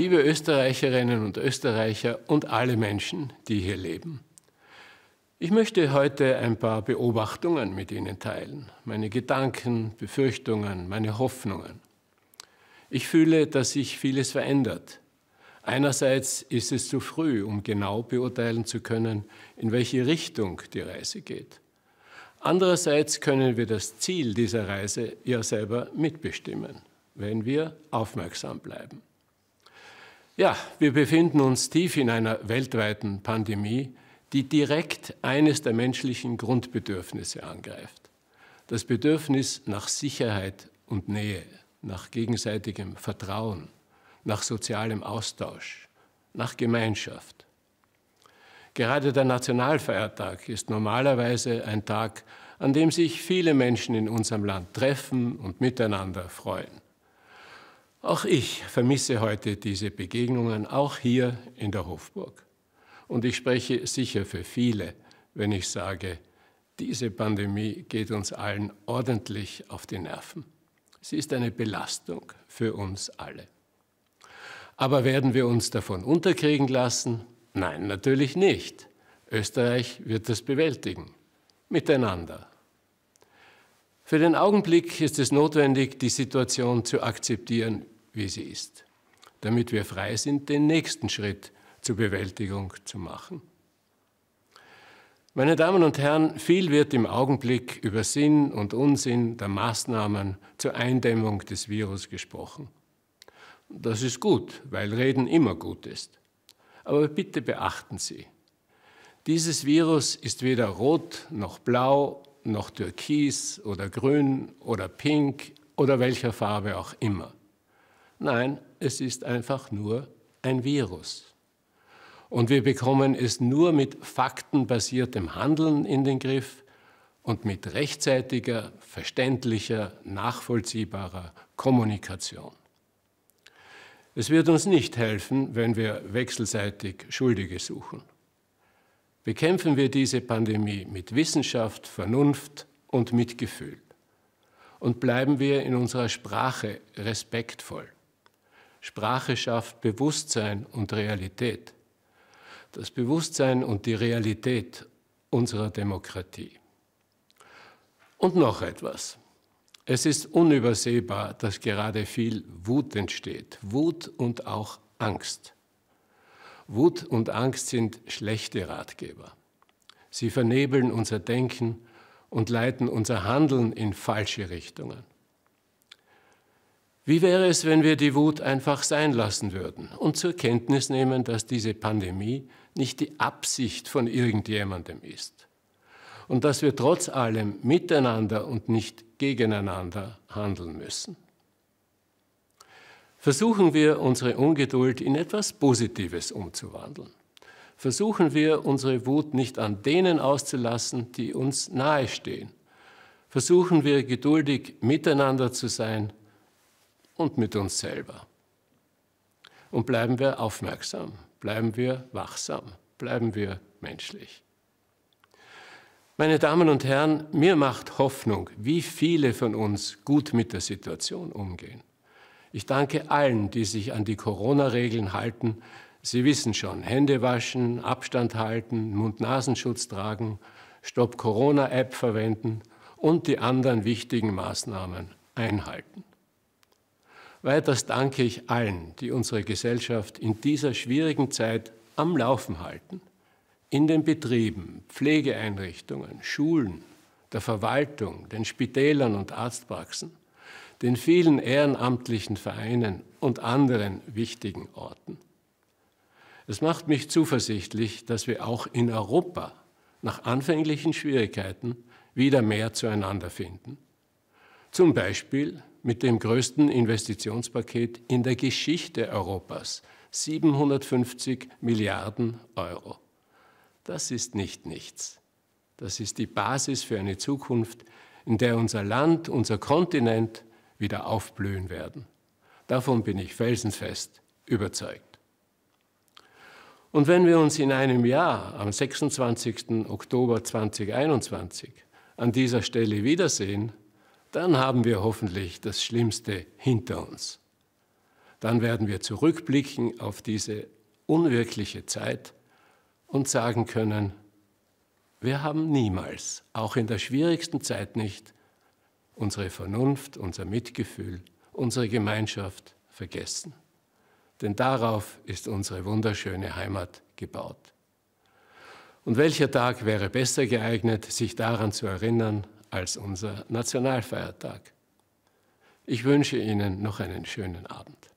liebe Österreicherinnen und Österreicher und alle Menschen, die hier leben. Ich möchte heute ein paar Beobachtungen mit Ihnen teilen, meine Gedanken, Befürchtungen, meine Hoffnungen. Ich fühle, dass sich vieles verändert. Einerseits ist es zu früh, um genau beurteilen zu können, in welche Richtung die Reise geht. Andererseits können wir das Ziel dieser Reise ja selber mitbestimmen, wenn wir aufmerksam bleiben. Ja, wir befinden uns tief in einer weltweiten Pandemie, die direkt eines der menschlichen Grundbedürfnisse angreift. Das Bedürfnis nach Sicherheit und Nähe, nach gegenseitigem Vertrauen, nach sozialem Austausch, nach Gemeinschaft. Gerade der Nationalfeiertag ist normalerweise ein Tag, an dem sich viele Menschen in unserem Land treffen und miteinander freuen. Auch ich vermisse heute diese Begegnungen, auch hier in der Hofburg. Und ich spreche sicher für viele, wenn ich sage, diese Pandemie geht uns allen ordentlich auf die Nerven. Sie ist eine Belastung für uns alle. Aber werden wir uns davon unterkriegen lassen? Nein, natürlich nicht. Österreich wird das bewältigen. Miteinander für den Augenblick ist es notwendig, die Situation zu akzeptieren, wie sie ist, damit wir frei sind, den nächsten Schritt zur Bewältigung zu machen. Meine Damen und Herren, viel wird im Augenblick über Sinn und Unsinn der Maßnahmen zur Eindämmung des Virus gesprochen. Das ist gut, weil Reden immer gut ist. Aber bitte beachten Sie, dieses Virus ist weder rot noch blau noch türkis oder grün oder pink oder welcher Farbe auch immer. Nein, es ist einfach nur ein Virus. Und wir bekommen es nur mit faktenbasiertem Handeln in den Griff und mit rechtzeitiger, verständlicher, nachvollziehbarer Kommunikation. Es wird uns nicht helfen, wenn wir wechselseitig Schuldige suchen bekämpfen wir diese Pandemie mit Wissenschaft, Vernunft und Mitgefühl. Und bleiben wir in unserer Sprache respektvoll. Sprache schafft Bewusstsein und Realität. Das Bewusstsein und die Realität unserer Demokratie. Und noch etwas. Es ist unübersehbar, dass gerade viel Wut entsteht. Wut und auch Angst. Wut und Angst sind schlechte Ratgeber. Sie vernebeln unser Denken und leiten unser Handeln in falsche Richtungen. Wie wäre es, wenn wir die Wut einfach sein lassen würden und zur Kenntnis nehmen, dass diese Pandemie nicht die Absicht von irgendjemandem ist und dass wir trotz allem miteinander und nicht gegeneinander handeln müssen? Versuchen wir, unsere Ungeduld in etwas Positives umzuwandeln. Versuchen wir, unsere Wut nicht an denen auszulassen, die uns nahestehen. Versuchen wir, geduldig miteinander zu sein und mit uns selber. Und bleiben wir aufmerksam, bleiben wir wachsam, bleiben wir menschlich. Meine Damen und Herren, mir macht Hoffnung, wie viele von uns gut mit der Situation umgehen. Ich danke allen, die sich an die Corona-Regeln halten. Sie wissen schon, Hände waschen, Abstand halten, Mund-Nasenschutz tragen, stop Corona-App verwenden und die anderen wichtigen Maßnahmen einhalten. Weiters danke ich allen, die unsere Gesellschaft in dieser schwierigen Zeit am Laufen halten. In den Betrieben, Pflegeeinrichtungen, Schulen, der Verwaltung, den Spitälern und Arztpraxen den vielen ehrenamtlichen Vereinen und anderen wichtigen Orten. Es macht mich zuversichtlich, dass wir auch in Europa nach anfänglichen Schwierigkeiten wieder mehr zueinander finden. Zum Beispiel mit dem größten Investitionspaket in der Geschichte Europas, 750 Milliarden Euro. Das ist nicht nichts. Das ist die Basis für eine Zukunft, in der unser Land, unser Kontinent wieder aufblühen werden. Davon bin ich felsenfest überzeugt. Und wenn wir uns in einem Jahr, am 26. Oktober 2021, an dieser Stelle wiedersehen, dann haben wir hoffentlich das Schlimmste hinter uns. Dann werden wir zurückblicken auf diese unwirkliche Zeit und sagen können, wir haben niemals, auch in der schwierigsten Zeit nicht, unsere Vernunft, unser Mitgefühl, unsere Gemeinschaft vergessen. Denn darauf ist unsere wunderschöne Heimat gebaut. Und welcher Tag wäre besser geeignet, sich daran zu erinnern, als unser Nationalfeiertag? Ich wünsche Ihnen noch einen schönen Abend.